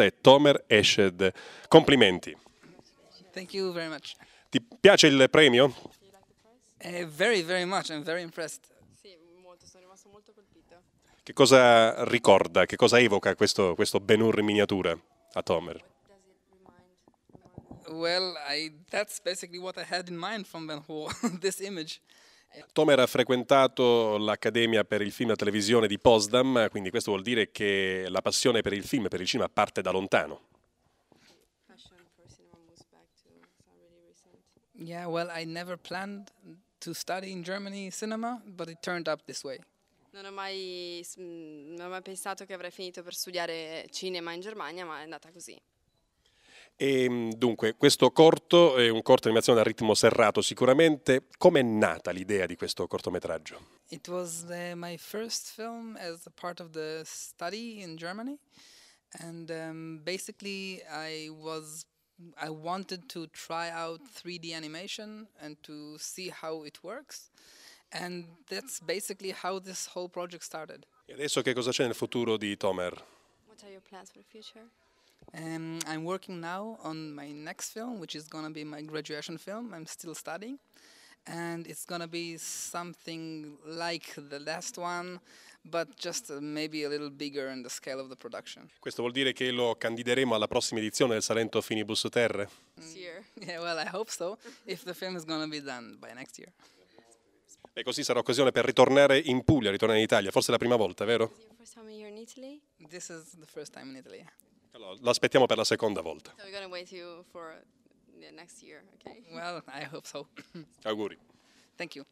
è Tomer Eshed. Complimenti. Thank you very much. Ti piace il premio? Eh, very, very much. I'm very impressed. Sì, molto. Sono rimasto molto colpito. Che cosa ricorda, che cosa evoca questo, questo Benur in miniatura a Tomer? Well, I, that's basically what I had in mind from Ben Hur, this image. Tomer ha frequentato l'Accademia per il film e la televisione di Potsdam, quindi questo vuol dire che la passione per il film e per il cinema parte da lontano. Yeah, well, I never planned to study in Germany cinema, but it turned up this way. Non ho, mai, non ho mai pensato che avrei finito per studiare cinema in Germania, ma è andata così. E, ehm, dunque, questo corto è un corto di animazione a ritmo serrato sicuramente. Come è nata l'idea di questo cortometraggio? It was the, my first film as part of the study in Germany. And um, basically I was I wanted to try out 3D animation and to see how it works. And that's basically how this whole project started. E adesso che cosa c'è nel futuro di Tomer? What are your plans for the future? Um, I'm working now on my next film, which is gonna be my graduation film. I'm still studying, and it's gonna be something like the last one, but just uh, maybe a little bigger in the scale of the production. Questo vuol dire che lo candideremo alla prossima edizione del Salento Finibus Terre. This year. Yeah, well, I hope so. if the film is gonna be done by next year. E così sarà occasione per ritornare in Puglia, ritornare in Italia, forse è la prima volta, vero? This is the first time in Italy. Allora, l'aspettiamo per la seconda volta. So we're gonna wait you for next year, okay? Well, I hope so. Auguri. Thank you.